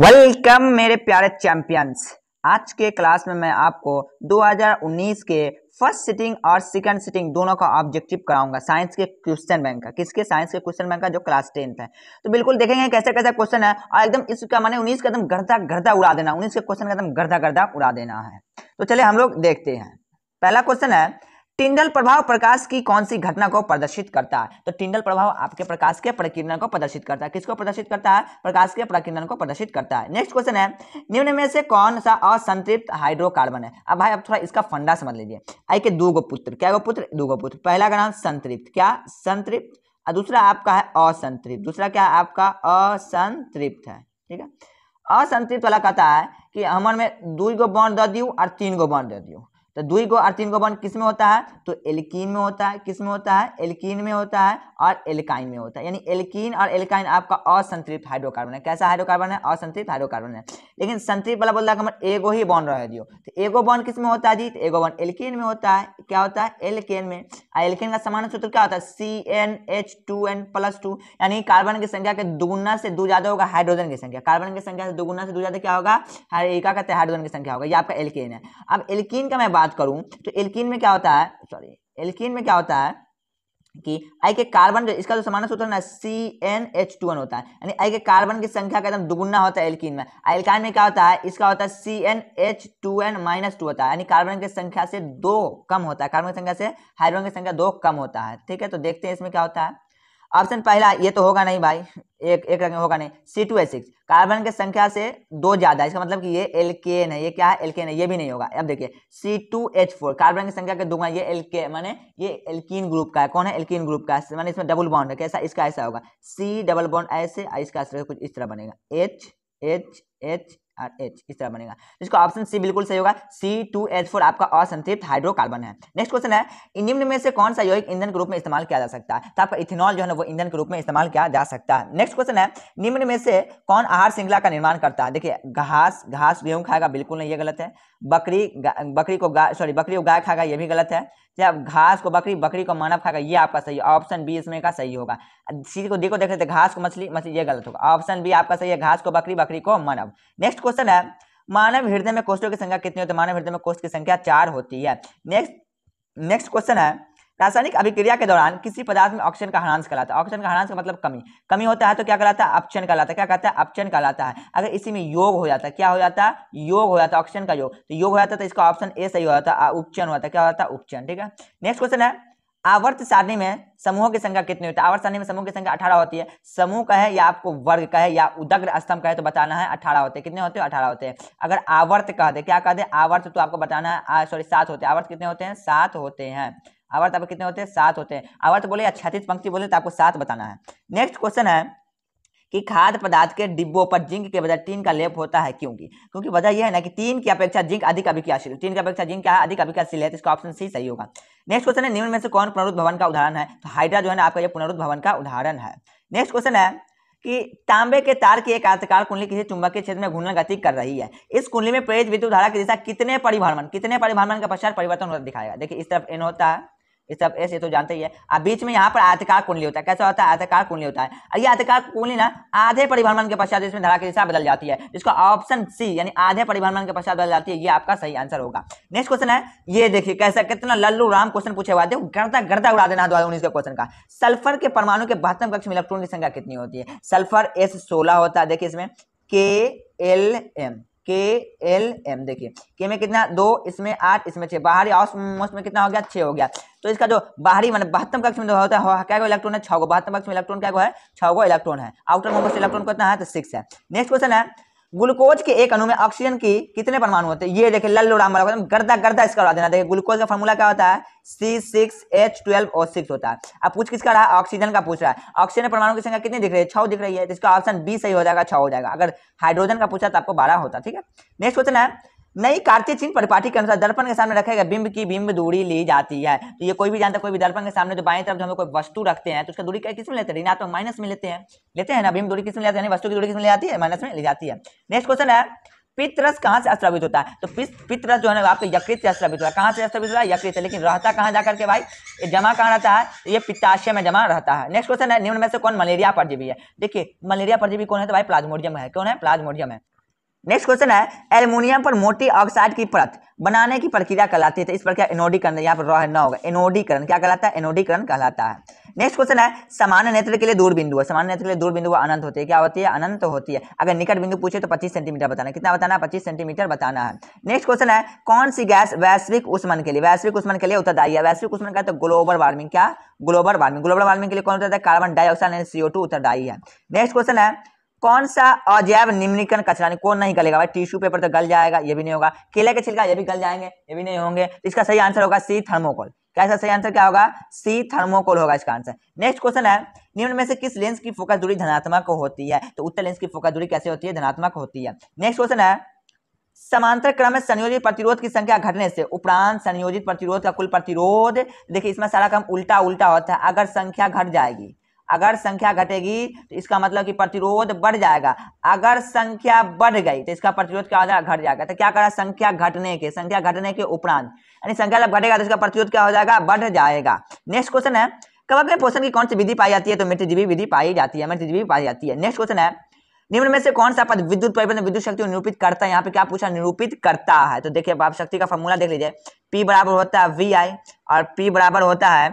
welcome मेरे प्यारे champions आज के क्लास में मैं आपको 2019 के फर्स्ट सिटिंग और सेकंड सिटिंग दोनों का ऑब्जेक्टिव कराऊंगा साइंस के क्वेश्चन बैंक का किसके साइंस के क्वेश्चन बैंक का जो क्लास टेंथ है तो बिल्कुल देखेंगे कैसे कैसे क्वेश्चन है और एकदम इसका मैंने उन्नीस का एकदम गर्दा गर्दा उड़ा देना उन्नीस के क्वेश्चन का एकदम गर्दा गर्दा उड़ा देना है तो चले हम लोग देखते हैं पहला क्वेश्चन है टिंडल प्रभाव प्रकाश की कौन सी घटना को प्रदर्शित करता है तो टिंडल प्रभाव आपके प्रकाश के प्रकीर्णन को प्रदर्शित करता है किसको प्रदर्शित करता है प्रकाश के प्रकीर्णन को प्रदर्शित करता है नेक्स्ट क्वेश्चन है निम्न में से कौन सा असंतृप्त हाइड्रोकार्बन है अब भाई अब थोड़ा इसका फंडा समझ लीजिए आई के दो गो पुत्र क्या गो पुत्र दो गो पुत्र पहला का नाम संतृप्त क्या संतृप्त और दूसरा आपका है असंतृप्त दूसरा क्या आपका असंतृप्त है ठीक है असंतृप्त वाला कहता है कि हमारे में दू गो बॉन्ड दे दियो और तीन गो बॉन्ड दे दियो तो दुई गो और तीन गो बॉन्ड किस में होता है तो एल्किन में होता है किस में होता है एल्किन में होता है और एल्काइन में होता है यानी एल्किन और एल्काइन आपका असंतृप्त हाइड्रोकार्बन है कैसा हाइड्रोकार्बन है असंतृप्त हाइड्रोकार्बन है लेकिन संतृप्त वाला बोलता है हमारे एगो ही बॉन्ड रह दियो तो एगो बॉन्ड किस में होता है जी तो एगो बॉन्ड एल्किन में होता है क्या होता है एल्केन में एल्केन का सामान्य सूत्र क्या होता है C N H two N plus two यानी कार्बन की संख्या के दुगुना से दो ज्यादा होगा हाइड्रोजन की संख्या कार्बन की संख्या से दुगुना से दो ज्यादा क्या होगा हाइड्रोजन की संख्या होगा ये आपका एल्केन है अब एल्किन का मैं बात बात करूं तो एल्किन में क्या होता है सॉरी एल्किन में क्या होता है कि आई के कार्बन जो इसका जो समान सूत्र है ना C N H two N होता है यानी आई के कार्बन की संख्या का एकदम दुगुना होता है एल्किन में एल्काइन में क्या होता है इसका होता है C N H two N minus two होता है यानी कार्बन की संख्या से दो कम होता है कार्बन की संख्या से हाइड्रोजन की संख्या दो कम होता है ठीक है तो देखते हैं इसमें क्या होता है ऑप्शन पहला ये तो होगा नहीं भाई एक एक रंग होगा नहीं C two H six carbon की संख्या से दो ज्यादा इसका मतलब कि ये एल के है ये क्या है एल के नहीं ये भी नहीं होगा अब देखिए C two H four carbon की संख्या के दुगना ये एल के माने ये एल्किन ग्रुप का है कौन है एल्किन ग्रुप का माने इसमें डबल बॉन्ड है कैसा इसका ऐसा होगा सी डबल बॉन्ड ऐसे इसका कुछ इस तरह बनेगा H H H R H इस तरह बनेगा इसको ऑप्शन सी बिल्कुल सही होगा सी टू एच फोर आपका असंतृप्त हाइड्रोकार्बन है नेक्स्ट क्वेश्चन है निम्न में से कौन सा यौगिक ईंधन के रूप में इस्तेमाल किया जा सकता है तो आपका इथेनॉल जो है ना वो ईंधन के रूप में इस्तेमाल किया जा सकता है नेक्स्ट क्वेश्चन है निम्न में से कौन आहार श्रृंखला का निर्माण करता है देखिए घास घास गेहूं खाएगा बिल्कुल नहीं ये गलत है बकरी बकरी को गाय सॉरी बकरी को गाय खाएगा ये भी गलत है जब घास को बकरी बकरी को मानव खाएगा ये आपका सही ऑप्शन बी इसमें का सही होगा सीधी को देखो देख सकते घास को मछली मछली ये गलत होगा ऑप्शन बी आपका सही है घास को बकरी बकरी को मानव नेक्स्ट क्वेश्चन है मानव हृदय में कोष्ठों की संख्या कितनी होती है मानव हृदय में कोष्ठ की संख्या चार होती है नेक्स्ट नेक्स्ट क्वेश्चन है रासायनिक अभिक्रिया के दौरान किसी पदार्थ में ऑक्सीजन का हरांश कहलाता है ऑक्सीजन का हरांश का मतलब कमी कमी होता है तो क्या कहलाता है अपचन कहलाता है क्या कहता है अपचन कहलाता है अगर इसी में योग हो जाता है क्या हो जाता है योग हो जाता है ऑक्सीजन का योग तो योग हो जाता है तो इसका ऑप्शन ए सही हो जाता है उपचन होता है क्या होता है उपचन ठीक है नेक्स्ट क्वेश्चन है आवर्त सारणी में समूहों की संख्या कितनी होती है आवर्त सारणी में समूह की संख्या अठारह होती है समूह का है या आपको वर्ग का है या उदग्र स्तंभ का है तो बताना है अठारह होते हैं कितने होते हैं अठारह होते हैं अगर आवर्त कह दे क्या कह दे आवर्त तो आपको बताना है सॉरी सात होते हैं आवर्त कितने होते हैं सात होते हैं आवर्त आपके कितने होते हैं सात होते हैं आवर्त बोले या छत्तीस पंक्ति बोले तो आपको सात बताना है नेक्स्ट क्वेश्चन है कि खाद्य पदार्थ के डिब्बों पर जिंक के बजाय टीन का लेप होता है क्योंकि क्योंकि वजह यह है ना कि तीन की अपेक्षा जिंक अधिक अभिक्रियाशील तीन की अपेक्षा जिंक क्या है अधिक अभिक्रियाशील है तो इसका ऑप्शन सी सही होगा नेक्स्ट क्वेश्चन है निम्न में से कौन पुनरुद्ध भवन का उदाहरण है तो हाइड्रा जो है ना आपका यह पुनरुद्ध भवन का उदाहरण है नेक्स्ट क्वेश्चन है कि तांबे के तार की एक आर्तकार कुंडली किसी चुंबक के क्षेत्र में घूर्णन गति कर रही है इस कुंडली में प्रेरित विद्युत धारा की दिशा कितने परिभ्रमण कितने परिभ्रमण का पश्चात परिवर्तन होता दिखाएगा देखिए इस तरफ एन होता है ये सब एस ये तो जानते ही है अब बीच में यहाँ पर आधिकार कुंडली होता है कैसा होता है आधिकार कुंडली होता है और ये आधिकार कुंडली ना आधे परिभ्रमण के पश्चात इसमें धारा की दिशा बदल जाती है जिसको ऑप्शन सी यानी आधे परिभ्रमण के पश्चात बदल जाती है ये आपका सही आंसर होगा नेक्स्ट क्वेश्चन है ये देखिए कैसा कितना लल्लू राम क्वेश्चन पूछे हुआ देखो गर्दा गर्दा उड़ा देना दो के क्वेश्चन का सल्फर के परमाणु के बहत्तम कक्ष में इलेक्ट्रॉन की संख्या कितनी होती है सल्फर एस सोलह होता है देखिए इसमें K L M K L M देखिए के में कितना दो इसमें आठ इसमें छह बाहरी ऑस्मोस में कितना हो गया छह हो गया तो इसका जो बाहरी मतलब बहत्तम कक्ष में जो होता है क्या इलेक्ट्रॉन है छह गो बहत्तम कक्ष में इलेक्ट्रॉन क्या है छह गो इलेक्ट्रॉन है आउटर मोमस इलेक्ट्रॉन कितना है तो सिक्स है नेक्स्ट क्वेश्चन है ग्लूकोज के एक अणु में ऑक्सीजन की कितने परमाणु होते हैं ये देखिए लल्लो राम गर्दा गर्दा इसका उड़ा देना देखिए ग्लूकोज का फॉर्मूला क्या होता है सी सिक्स एच होता है अब पूछ किसका रहा है ऑक्सीजन का पूछ रहा है ऑक्सीजन परमाणु की संख्या कितनी दिख रही है छह दिख रही है तो इसका ऑप्शन बी सही हो जाएगा छह हो जाएगा अगर हाइड्रोजन का पूछा तो आपको बारह होता ठीक है नेक्स्ट क्वेश्चन है नई कार्तिक चिन्ह परिपाटी के अनुसार दर्पण के सामने रखेगा बिंब की बिंब दूरी ली जाती है तो ये कोई भी जानता है कोई भी दर्पण के सामने जो बाएं तरफ जो हमें कोई वस्तु रखते हैं तो उसका दूरी किस में लेते हैं ऋणात्मक माइनस में लेते हैं लेते हैं ना बिंब दूरी किस में लेते हैं वस्तु की दूरी किस में ले जाती है माइनस में ले जाती है नेक्स्ट क्वेश्चन है पितरस कहाँ से स्रावित होता है तो पितरस जो है आपके यकृत से स्रावित होता है कहाँ से स्रावित होता है यकृत से लेकिन रहता कहाँ जाकर के भाई ये जमा कहाँ रहता है तो ये पित्ताशय में जमा रहता है नेक्स्ट क्वेश्चन है निम्न में से कौन मलेरिया परजीवी है देखिए मलेरिया परजीवी कौन है तो भाई प्लाज्मोडियम है कौन है प्लाज्मोडियम है नेक्स्ट क्वेश्चन है एल्यूमिनियम पर मोटी ऑक्साइड की परत बनाने की प्रक्रिया कहलाती है तो इस प्रकार एनोडीकरण यहाँ पर रह न होगा एनोडीकरण क्या कहलाता है एनोडीकरण कहलाता है नेक्स्ट क्वेश्चन है सामान्य नेत्र के लिए दूर बिंदु है सामान्य नेत्र के लिए दूर बिंदु अनंत होती है क्या होती है अनंत होती है अगर निकट बिंदु पूछे तो पच्चीस सेंटीमीटर बताना कितना बताना है पच्चीस सेंटीमीटर बताना है नेक्स्ट क्वेश्चन है कौन सी गैस वैश्विक उष्मन के लिए वैश्विक उष्मन के लिए उत्तरदायी है वैश्विक उष्मन का तो ग्लोबल वार्मिंग क्या ग्लोबल वार्मिंग ग्लोबल वार्मिंग के लिए कौन होता है carbon dioxide and CO two उत्तरदायी है नेक्स्ट क्वेश्चन है कौन सा अजैव निम्निकरण कचरा कौन नहीं गलेगा भाई टिश्यू पेपर तो गल जाएगा ये भी नहीं होगा केले के छिलका ये भी गल जाएंगे ये भी नहीं होंगे तो इसका सही आंसर होगा सी थर्मोकोल कैसा सही आंसर क्या होगा सी थर्मोकोल होगा इसका आंसर नेक्स्ट क्वेश्चन है निम्न में से किस लेंस की फोकस दूरी धनात्मक होती है तो उत्तर लेंस की फोकस दूरी कैसे होती है धनात्मक होती है नेक्स्ट क्वेश्चन है समांतर क्रम में संयोजित प्रतिरोध की संख्या घटने से उपरांत संयोजित प्रतिरोध का कुल प्रतिरोध देखिए इसमें सारा काम उल्टा उल्टा होता है अगर संख्या घट जाएगी अगर संख्या घटेगी तो इसका मतलब कि प्रतिरोध बढ़ जाएगा अगर संख्या बढ़ गई तो इसका प्रतिरोध क्या हो जाएगा घट जाएगा तो क्या करा संख्या घटने के संख्या घटने के उपरांत यानी संख्या जब घटेगा तो इसका प्रतिरोध क्या हो जाएगा बढ़ जाएगा नेक्स्ट क्वेश्चन है कब अपने पोषण की कौन सी विधि पाई जाती है तो मृत्युजीवी विधि पाई जाती है मृत्युजीवी पाई जाती है नेक्स्ट क्वेश्चन है निम्न में से कौन सा पद विद्युत परिवर्तन विद्युत शक्ति निरूपित करता है यहाँ पे क्या पूछा निरूपित करता है तो देखिए आप शक्ति का फॉर्मूला देख लीजिए पी बराबर होता है वी आई और पी बराबर होता है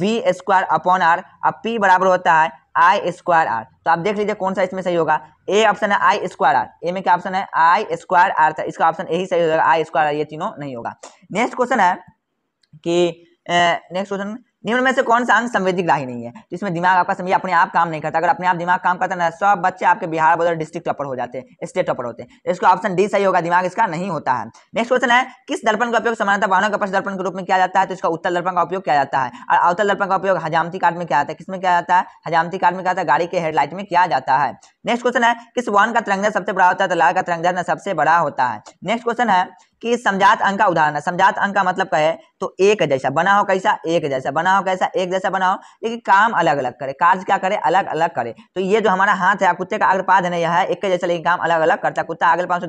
वी स्क्वायर अपॉन आर अब पी बराबर होता है आई स्क्वायर आर तो आप देख लीजिए कौन सा इसमें सही होगा ए ऑप्शन है आई स्क्वायर आर ए में क्या ऑप्शन है आई स्क्वायर आर था इसका ऑप्शन यही सही होगा आई स्क्वायर आर ये तीनों नहीं होगा नेक्स्ट क्वेश्चन है कि नेक्स्ट क्वेश्चन निम्न में से कौन सा अंग संवेदिक ग्राही नहीं है जिसमें दिमाग आपका समझिए अपने आप काम नहीं करता अगर अपने आप दिमाग काम करता ना सब बच्चे आपके बिहार बॉर्डर डिस्ट्रिक्ट टॉपर हो जाते हैं स्टेट टॉपर होते हैं इसका ऑप्शन डी सही होगा दिमाग इसका नहीं होता है नेक्स्ट क्वेश्चन है किस दर्पण का उपयोग समानता वाहनों के पक्ष दर्पण के रूप में किया जाता है तो इसका उत्तर दर्पण का उपयोग किया जाता है और अवतल दर्पण का उपयोग हजामती कार्ड में किया जाता है किसमें किया जाता है हजामती कार्ड में क्या है गाड़ी के हेडलाइट में किया जाता है नेक्स्ट क्वेश्चन है किस वन का तिरंगा सबसे बड़ा होता है तो लाल का तिरंगा सबसे बड़ा होता है नेक्स्ट क्वेश्चन है कि समझात अंक का उदाहरण है समझात अंक का मतलब कहे तो एक जैसा बना हो कैसा एक जैसा बना हो कैसा एक जैसा बना हो लेकिन काम अलग अलग करे कार्य क्या करे अलग अलग करे तो ये जो हमारा हाथ है कुत्ते का अग्रपाद है यह है एक जैसा लेकिन काम अलग अलग करता है कुत्ता अगले पाँव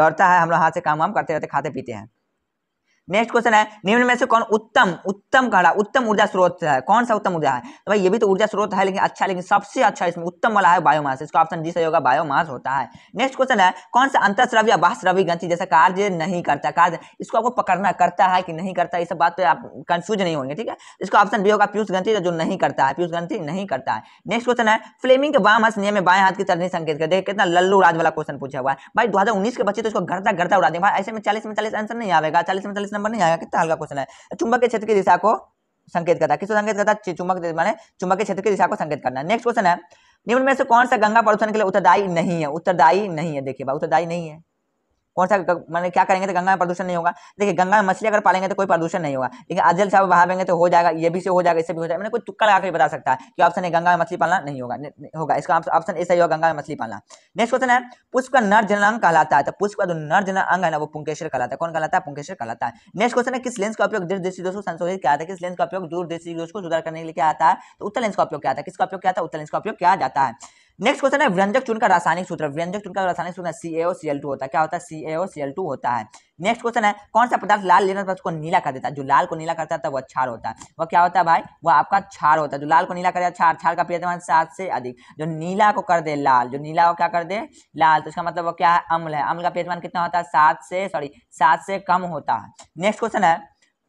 दौड़ता है हम लोग हाथ से काम वाम करते रहते खाते पीते हैं नेक्स्ट क्वेश्चन है निम्न में से कौन उत्तम उत्तम कह रहा उत्तम ऊर्जा स्रोत है कौन सा उत्तम ऊर्जा है तो भाई ये भी तो ऊर्जा स्रोत है लेकिन अच्छा लेकिन सबसे अच्छा इसमें उत्तम वाला है बायोमास इसका ऑप्शन डी सही होगा बायोमास होता है नेक्स्ट क्वेश्चन है कौन सा श्रव या बाहस्रवी ग्रंथि जैसा कार्य नहीं करता कार्य इसको आपको पकड़ना करता है कि नहीं करता ये सब बात पर तो आप कंफ्यूज नहीं होंगे ठीक है इसका ऑप्शन बी होगा पीयूष ग्रंथि जो नहीं करता है पीयूष ग्रंथि नहीं करता है नेक्स्ट क्वेश्चन है फ्लेमिंग के बाम हस नियम में बाएं हाथ की तरनी संकेत कर देखिए कितना लल्लू राज वाला क्वेश्चन पूछा हुआ है भाई दो के बच्चे तो इसको घरता घरता उड़ा दें भाई ऐसे में चालीस में चालीस आंसर नहीं आएगा चालीस में चालीस नंबर नहीं आएगा कितना हल्का क्वेश्चन है चुंबक के क्षेत्र की दिशा को संकेत करता है किसको संकेत करता है चुंबक माने चुंबक के क्षेत्र की दिशा को संकेत करना नेक्स्ट क्वेश्चन है निम्न में से कौन सा गंगा प्रदूषण के लिए उत्तरदायी नहीं है उत्तरदायी नहीं है देखिए भाई उत्तरदायी नहीं है कौन सा मैंने क्या करेंगे तो गंगा में प्रदूषण नहीं होगा देखिए गंगा में मछली अगर पालेंगे तो कोई प्रदूषण नहीं होगा लेकिन अजल साहब बहावेंगे तो हो जाएगा ये भी से हो जाएगा इससे भी हो जाएगा मैंने कोई तुक्का लगा कर बता सकता है कि ऑप्शन है गंगा में मछली पालना नहीं होगा होगा इसका ऑप्शन ऐसा ही होगा गंगा में मछली पालना नेक्स्ट क्वेश्चन है पुष्प का नर जनांग कहलाता है तो पुष्प का जो नर जन अंग है ना वो पुंकेश्वर कहलाता है कौन कहलाता है पुंकेश्वर कहलाता है नेक्स्ट क्वेश्चन है किस लेंस का उपयोग दूरदृष्टि दोष को संशोधित किया था किस लेंस का उपयोग दूरदृष्टि दोष को सुधार करने के लिए क्या आता है तो उत्तर लेंस का उपयोग किया था किसका उपयोग किया था उत्तर लेंस का उपयोग किया जाता है नेक्स्ट क्वेश्चन है व्यंजक चुन का रासायनिक सूत्र व्यंजक चुन का रासायनिक सूत्र सी एओ सी एल टू होता है क्या होता है सी एओ सी एल टू होता है नेक्स्ट क्वेश्चन है कौन सा पदार्थ लाल लेने पर उसको नीला कर देता है जो लाल को नीला करता है वह क्षार होता है वह क्या होता है भाई वह आपका छार होता है जो लाल को नीला कर छार छार का पीएच सात से अधिक जो नीला को कर दे लाल जो नीला को क्या कर दे लाल तो इसका मतलब वो क्या है अम्ल है अम्ल का पीएच कितना होता है सात से सॉरी सात से कम होता है नेक्स्ट क्वेश्चन है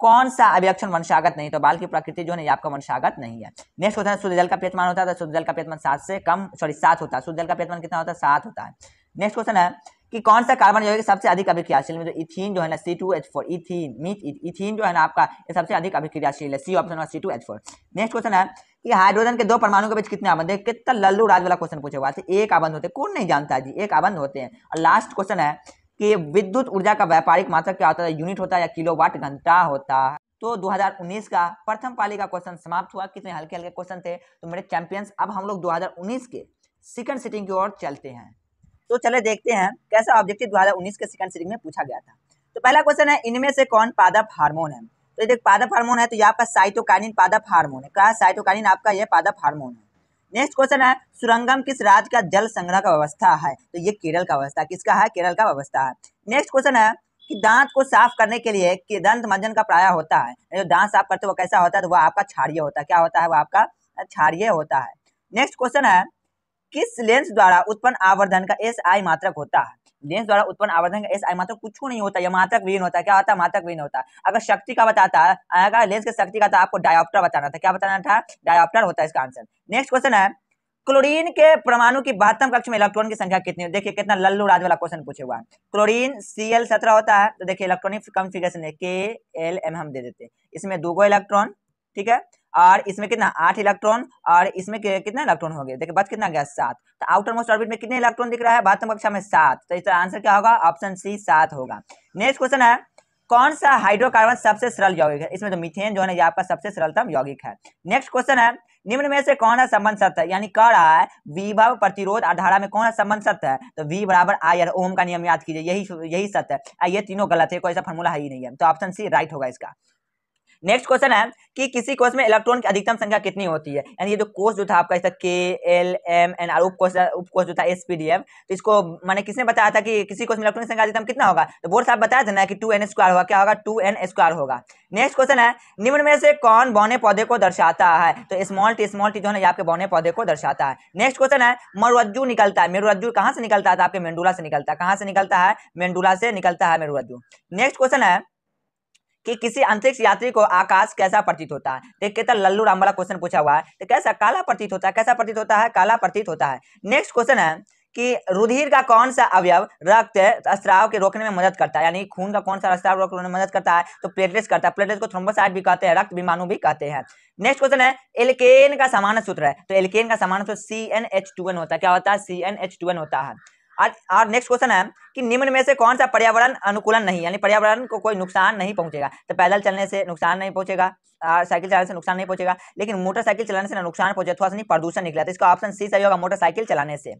कौन सा अभिलक्षण वंशागत नहीं तो बाल की प्रकृति जो है आपका वंशागत नहीं है नेक्स्ट होता है शुद्ध जल का पेटमान होता है तो शुद्ध जल का पेटमान सात से कम सॉरी सात होता है शुद्ध जल का पेटमान कितना होता है सात होता है नेक्स्ट क्वेश्चन है कि कौन सा कार्बन जो है सबसे अधिक अभिक्रियाशील में जो इथिन जो है ना सी टू एच फोर इथिन मीथ इथिन जो है ना आपका ये सबसे अधिक अभिक्रियाशील है C option C two H four next question है कि हाइड्रोजन के दो परमाणु के बीच कितने आबंध है कितना लल्लू राज वाला क्वेश्चन पूछे हुआ एक आबंध होते कौन नहीं जानता जी एक आबंध होते हैं और लास्ट क्वेश्चन है कि विद्युत ऊर्जा का व्यापारिक मात्रक क्या होता है यूनिट होता है या वाट घंटा होता है तो 2019 का प्रथम पाली का क्वेश्चन समाप्त हुआ कितने हल्के हल्के क्वेश्चन थे तो मेरे चैंपियंस अब हम लोग 2019 के सेकंड सिटिंग की ओर चलते हैं तो चले देखते हैं कैसा ऑब्जेक्टिव 2019 के सेकंड सिटिंग में पूछा गया था तो पहला क्वेश्चन है इनमें से कौन पादप हार्मोन है तो ये देख पादप हार्मोन है तो ये आपका साइटोकालीन पादप हार्मोन है कहा साइटोकालीन आपका यह पादप हार्मोन है नेक्स्ट क्वेश्चन है सुरंगम किस राज्य का जल संग्रह का व्यवस्था है तो ये केरल का व्यवस्था किसका है केरल का व्यवस्था है नेक्स्ट क्वेश्चन है कि दांत को साफ करने के लिए कि दंत मंजन का प्राय होता है जो तो दांत साफ करते वो कैसा होता है तो वह आपका क्षारिय होता है क्या होता है वो आपका क्षारिय होता है नेक्स्ट क्वेश्चन है किस लेंस द्वारा उत्पन्न आवर्धन का एस आई मात्रक होता है लेंस द्वारा उत्पन्न आवर्धन का एस आई मात्र कुछ नहीं होता है मात्रक विहीन होता है क्या होता है मात्रक विहीन होता है अगर शक्ति का बताता है अगर लेंस की शक्ति का था तो आपको डायोप्टर बताना था क्या बताना था डायोप्टर होता है इसका आंसर नेक्स्ट क्वेश्चन है क्लोरीन के परमाणु की बहत्तम कक्ष में इलेक्ट्रॉन की संख्या कितनी है देखिए कितना लल्लू राज वाला क्वेश्चन पूछे हुआ क्लोरीन सी एल सत्रह होता है तो देखिए इलेक्ट्रॉनिक कॉन्फिगरेशन है के एल एम हम दे देते हैं इसमें दो गो इलेक्ट्रॉन ठीक है और इसमें कितना आठ इलेक्ट्रॉन और इसमें कितना इलेक्ट्रॉन हो गया देखिए बात कितना गया सात तो आउटर मोस्ट ऑर्बिट में कितने इलेक्ट्रॉन दिख रहा है बातम कक्षा में सात तो इसका आंसर क्या होगा ऑप्शन सी सात होगा नेक्स्ट क्वेश्चन है कौन सा हाइड्रोकार्बन सबसे सरल यौगिक है इसमें तो मिथेन जो है ना आपका सबसे सरलतम यौगिक है नेक्स्ट क्वेश्चन है निम्न में से कौन है संबंध सत्य है यानी कह रहा है विभव प्रतिरोध और धारा में कौन है संबंध सत्य है तो वी बराबर आई आर ओम का नियम याद कीजिए यही यही सत्य है ये तीनों गलत है कोई ऐसा फॉर्मूला है ही नहीं है तो ऑप्शन सी राइट होगा इसका नेक्स्ट क्वेश्चन है कि किसी कोष में इलेक्ट्रॉन की अधिकतम संख्या कितनी होती है यानी ये जो कोष जो था आपका इसका के एल एम एन आर उपकोष उपकोष जो था एस पी डी एम तो इसको मैंने किसने बताया था कि किसी कोष में इलेक्ट्रॉन की संख्या अधिकतम कितना होगा तो बोर्ड साहब बताया था ना कि टू एन स्क्वायर होगा क्या होगा टू एन स्क्वायर होगा नेक्स्ट क्वेश्चन है निम्न में से कौन बौने पौधे को दर्शाता है तो स्मॉल टी स्मॉल टी जो है आपके बौने पौधे को दर्शाता है नेक्स्ट क्वेश्चन है मरुरज्जू निकलता है मेरुरज्जू कहाँ से निकलता है आपके मेंडूला से निकलता है कहाँ से निकलता है मेंडूला से निकलता है मेरुरज्जू नेक्स्ट क्वेश्चन है कि किसी अंतरिक्ष यात्री को आकाश कैसा प्रतीत होता है देखिए तो लल्लू राम वाला क्वेश्चन पूछा हुआ है तो कैसा काला प्रतीत होता है कैसा प्रतीत होता है काला प्रतीत होता है नेक्स्ट क्वेश्चन है कि रुधिर का कौन सा अवयव रक्त अस्त्राव के रोकने में मदद करता है यानी खून का कौन सा अस्त्राव रोकने में मदद करता है तो प्लेटलेट्स करता है प्लेटलेट्स को थ्रोम्बोसाइट भी कहते हैं रक्त विमानु भी कहते हैं नेक्स्ट क्वेश्चन है एल्केन का सामान्य सूत्र है तो एल्केन का सामान्य सूत्र C N H two N होता है क्या होता है C N H two N होता है और नेक्स्ट क्वेश्चन है कि निम्न में से कौन सा पर्यावरण अनुकूलन नहीं यानी पर्यावरण को कोई नुकसान नहीं पहुंचेगा तो पैदल चलने से नुकसान नहीं पहुंचेगा साइकिल चलाने से नुकसान नहीं पहुंचेगा लेकिन मोटरसाइकिल चलाने से नुकसान पहुंचे नहीं प्रदूषण निकला तो इसका ऑप्शन सी सही होगा मोटरसाइकिल चलाने से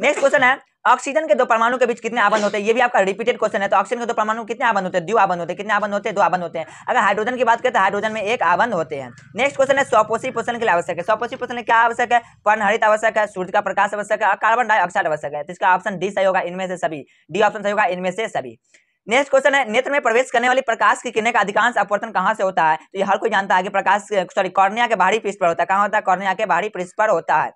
नेक्स्ट क्वेश्चन है ऑक्सीजन के दो परमाणु के बीच कितने आबंध होते हैं ये भी आपका रिपीटेड क्वेश्चन है तो ऑक्सीजन के दो परमाणु कितने आबंध होते हैं दो आबंध होते हैं कितने आबंध होते हैं दो आबंध होते हैं अगर हाइड्रोजन की बात करें तो हाइड्रोजन में एक आबंध होते हैं नेक्स्ट क्वेश्चन है सौपोषी पोषण के लिए आवश्यक है सौपोषी पोषण क्या आवश्यक है पर्णहरित आवश्यक है सूर्य का प्रकाश आवश्यक है और कार्बन डाइऑक्साइड आवश्यक है तो इसका ऑप्शन डी सही होगा इनमें से सभी डी ऑप्शन सही होगा इनमें से सभी नेक्स्ट क्वेश्चन है नेत्र में प्रवेश करने वाली प्रकाश की किरण का अधिकांश अपवर्तन कहाँ से होता है तो ये हर कोई जानता है कि प्रकाश सॉरी कॉर्निया के बाहरी पृष्ठ पर होता है कहाँ होता है कॉर्निया के बाहरी पृष्ठ पर होता है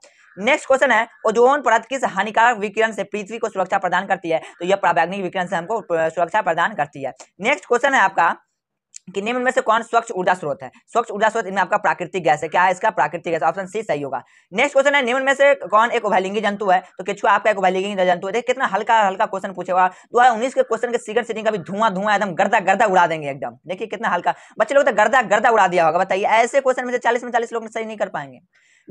नेक्स्ट क्वेश्चन है ओजोन परत किस हानिकारक विकिरण से पृथ्वी को सुरक्षा प्रदान करती है तो यह प्रावैग्निक विकिरण से हमको सुरक्षा प्रदान करती है नेक्स्ट क्वेश्चन है आपका कि निम्न में से कौन स्वच्छ ऊर्जा स्रोत है स्वच्छ ऊर्जा स्रोत इनमें आपका प्राकृतिक गैस है क्या है इसका प्राकृतिक गैस ऑप्शन सी सही होगा नेक्स्ट क्वेश्चन है निम्न में से कौन एक उभयलिंगी जंतु है तो किचुआ आपका एक उभयलिंगी जंतु है देखिए कितना हल्का हल्का क्वेश्चन पूछे हुआ दो हजार उन्नीस के क्वेश्चन के सीगर सीटिंग का भी धुआं धुआं एकदम गर्दा गर्दा उड़ा देंगे एकदम देखिए कितना हल्का बच्चे लोग तो गर्दा गर्दा उड़ा दिया होगा बताइए ऐसे क्वेश्चन में से चालीस में चालीस लोग सही नहीं कर पाएंगे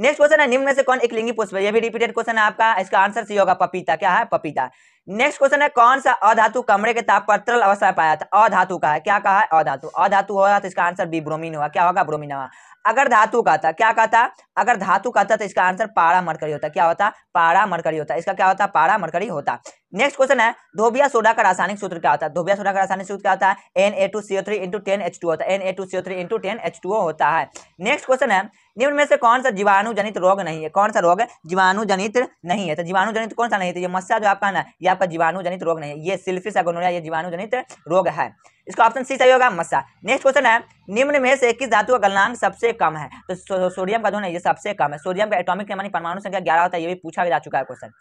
नेक्स्ट क्वेश्चन है निम्न में से कौन एक लिंगी पुष्प ये भी रिपीटेड क्वेश्चन है आपका इसका आंसर सी होगा पपीता क्या है पपीता नेक्स्ट क्वेश्चन है कौन सा अधातु कमरे के ताप पर तरल अवस्था में पाया था अधातु का है क्या कहा है अधातु अधातु होगा तो इसका आंसर बी ब्रोमीन हुआ क्या होगा ब्रोमीन हुआ अगर धातु का था क्या कहता अगर धातु का था तो इसका आंसर पारा मरकरी होता क्या होता पारा मरकरी होता इसका क्या होता पारा मरकरी होता नेक्स्ट क्वेश्चन है धोबिया सोडा का रासायनिक सूत्र क्या होता है धोबिया सोडा का रासायनिक सूत्र क्या होता है N A two CO three into ten H two होता है N A two CO three into ten H two होता है नेक्स्ट क्वेश्चन है निम्न में से कौन सा जीवाणु जनित रोग नहीं है कौन सा रोग जीवाणु जनित नहीं है तो जीवाणु जनित कौन सा नहीं है तो ये मस्या जो आपका ना ये पर जीवाणु जनित रोग नहीं ये सिल्फिस ये जीवाणु जनित रोग है इसका ऑप्शन सी सही होगा मस्सा नेक्स्ट क्वेश्चन है निम्न में से किस धातु का गलनांक सबसे कम है तो सोडियम का जो है ये सबसे कम है सोडियम का एटॉमिक नंबर परमाणु संख्या ग्यारह होता है ये भी पूछा जा चुका है क्वेश्चन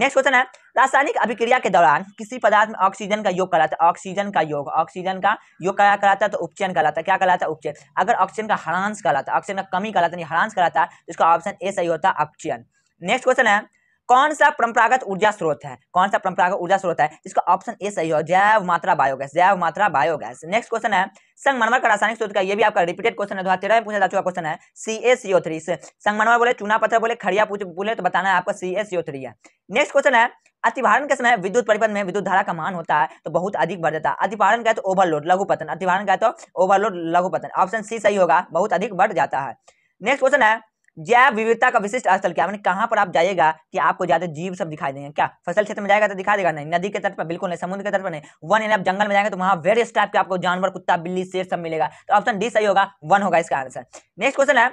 नेक्स्ट क्वेश्चन है रासायनिक अभिक्रिया के दौरान किसी पदार्थ में ऑक्सीजन का योग कराता है ऑक्सीजन का योग ऑक्सीजन का योग क्या कराता है तो उपचयन कहलाता है क्या कहलाता है उपचयन अगर ऑक्सीजन का हरांश कहलाता है ऑक्सीजन का कमी कहलाता है हरांस कहलाता है तो इसका ऑप्शन ए सही होता है अपचयन नेक्स्ट क्वेश्चन है कौन सा परंपरागत ऊर्जा स्रोत है कौन सा परंपरागत ऊर्जा स्रोत है जिसका ऑप्शन ए सही हो जैव मात्रा बायोगैस जैव मात्रा बायोगैस नेक्स्ट क्वेश्चन है संगमरमर का रासायनिक स्रोत का ये भी आपका रिपीटेड क्वेश्चन है दो हजार में पूछा जा चुका क्वेश्चन है सी ए सीओ थ्री संगमरमर बोले चूना पत्थर बोले खड़िया बोले तो बताना है आपका सी ए सीओ थ्री है नेक्स्ट क्वेश्चन है अतिभारण के समय विद्युत परिपथ में विद्युत धारा का मान होता है तो बहुत अधिक बढ़ जाता है अतिभारण का तो ओवरलोड लघु पतन अतिभारण का तो ओवरलोड लघु पतन ऑप्शन सी सही होगा बहुत अधिक बढ़ जाता है नेक्स्ट क्वेश्चन है जैव विविधता का विशिष्ट स्थल क्या मैंने कहाँ पर आप जाइएगा कि आपको ज्यादा जीव सब दिखाई देंगे क्या फसल क्षेत्र में जाएगा तो दिखाई देगा नहीं नदी के तट पर बिल्कुल नहीं समुद्र के तट पर नहीं वन यानी आप जंगल में जाएंगे तो वहाँ वेरियस टाइप के आपको जानवर कुत्ता बिल्ली शेर सब मिलेगा तो ऑप्शन डी सही होगा वन होगा इसका आंसर नेक्स्ट क्वेश्चन है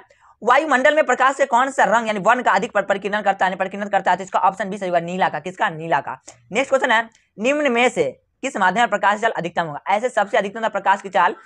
वायुमंडल में प्रकाश से कौन सा रंग यानी वन का अधिक प्रकिरण करता है प्रकिरण करता है तो इसका ऑप्शन बी सही होगा नीला का किसका नीला का नेक्स्ट क्वेश्चन है निम्न में से किस माध्यम प्रकाश चाल अधिकतम होगा ऐसे सबसे अधिकतम प्रकाश की चाल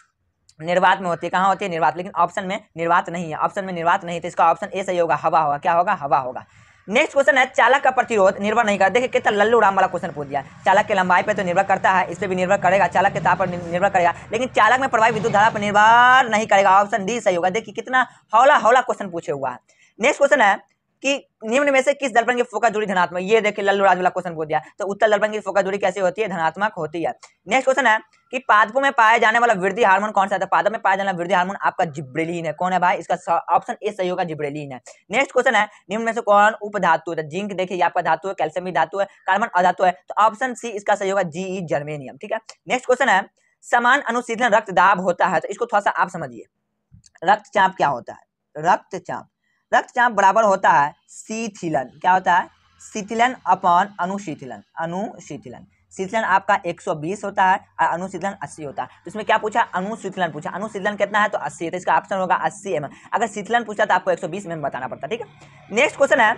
निर्वात में होती है कहाँ होती है निर्वात लेकिन ऑप्शन में निर्वात नहीं है ऑप्शन में निर्वात नहीं तो इसका ऑप्शन ए सही होगा हवा होगा क्या होगा हवा होगा नेक्स्ट क्वेश्चन है चालक का प्रतिरोध निर्भर नहीं करता देखिए कितना लल्लू राम वाला क्वेश्चन पूछ दिया चालक के लंबाई पर तो निर्भर करता है इस पर भी निर्भर करेगा चालक के ताप पर निर्भर करेगा लेकिन चालक में प्रभावी विद्युत धारा पर निर्भर नहीं करेगा ऑप्शन डी सही होगा देखिए कितना हौला हौला क्वेश्चन पूछे हुआ है नेक्स्ट क्वेश्चन है कि निम्न में से किस दर्पण की फोका दूरी धनात्मक ये देखिए लल्लू राज वाला क्वेश्चन पूछ दिया तो उत्तर दर्पण की फोका दूरी कैसे होती है धनात्मक होती है नेक्स्ट क्वेश्चन है कि पादपों में पाया जाने वाला वृद्धि हार्मोन कौन सा है तो पादप में पाया जाने वाला वृद्धि हार्मोन आपका जिब्रेलिन है कौन है भाई इसका ऑप्शन ए सही होगा जिब्रेलिन है नेक्स्ट क्वेश्चन है निम्न में से कौन उपधातु है तो जिंक देखिए आपका धातु है कैल्शियम धातु है कार्बन अधातु है तो ऑप्शन सी इसका सही होगा जीई जर्मेनियम e ठीक है नेक्स्ट क्वेश्चन है समान अनुशीलन रक्तदाब होता है तो इसको थोड़ा सा आप समझिए रक्तचाप क्या होता है रक्तचाप रक्तचाप बराबर होता है शीथिलन क्या होता है शीथिलन अपॉन अनुशीथिलन अनुशीथिलन शीतलन आपका 120 होता है और अनुशीतलन 80 होता है तो इसमें क्या पूछा अनुशीतलन पूछा अनुशीतलन कितना है तो 80 है तो इसका ऑप्शन होगा 80 एम अगर शीतलन पूछा तो आपको 120 सौ एम बताना पड़ता है ठीक है नेक्स्ट क्वेश्चन है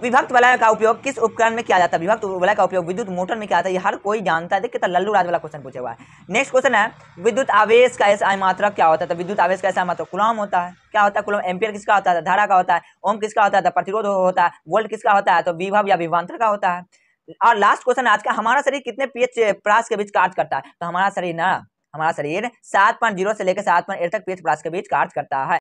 विभक्त वलय का उपयोग किस उपकरण में किया जाता है विभक्त वलय का उपयोग विद्युत मोटर में किया जाता है हर कोई जानता है कितना तो लल्लू राज वाला क्वेश्चन पूछा हुआ है नेक्स्ट क्वेश्चन है विद्युत आवेश का ऐसा मात्र क्या होता है तो विद्युत आवेश का ऐसा मात्र कुलम होता है क्या होता है कुलम एम्पियर किसका होता है तो धारा का होता है ओम किसका होता है तो प्रतिरोध होता है वोल्ट किसका होता है तो विभव या विभांतर का होता है और लास्ट क्वेश्चन आज का हमारा शरीर कितने पीएच प्रास के बीच कार्य करता है तो हमारा शरीर ना हमारा शरीर सात पॉइंट जीरो से लेकर सात पॉइंट एट तक पीएच प्रास के बीच कार्य करता है